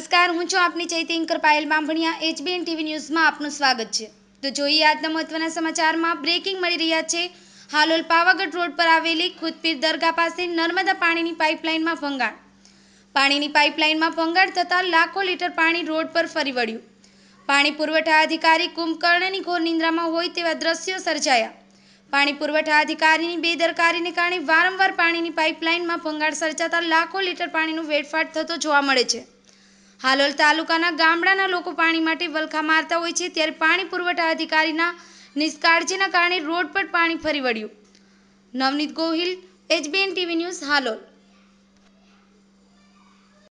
નમસ્કાર હું છું આપની ચૈતિંકર પાયલ બાંભણિયા એચબીએન ટીવી ન્યૂઝમાં આપનું સ્વાગત છે તો જોઈએ આજના મહત્વના સમાચારમાં બ્રેકિંગ મળી રહ્યા છે હાલોલ પાવાગઢ રોડ પર આવેલી ખુદપીર દરગાહ પાસે નર્મદા પાણીની પાઇપલાઇનમાં ભંગાણ પાણીની પાઇપલાઇનમાં ભંગાણ થતાં લાખો લીટર પાણી રોડ પર ફરી વળ્યું પાણી પુરવઠા અધિકારી કુંભકર્ણની ઘોર નિંદ્રામાં હોય તેવા દ્રશ્યો સર્જાયા પાણી પુરવઠા અધિકારીની બેદરકારીને કારણે વારંવાર પાણીની પાઇપલાઇનમાં ભંગાણ સર્જાતા લાખો લીટર પાણીનું વેડફાટ થતો જોવા મળે છે હાલોલ તાલુકાના ગામડાના લોકો પાણી માટે વલખા મારતા હોય છે ત્યારે પાણી પુરવઠા અધિકારીના નિષ્કાળજીના કારણે રોડ પર પાણી ફરી વળ્યું Navneet Gohil HBN TV news Halol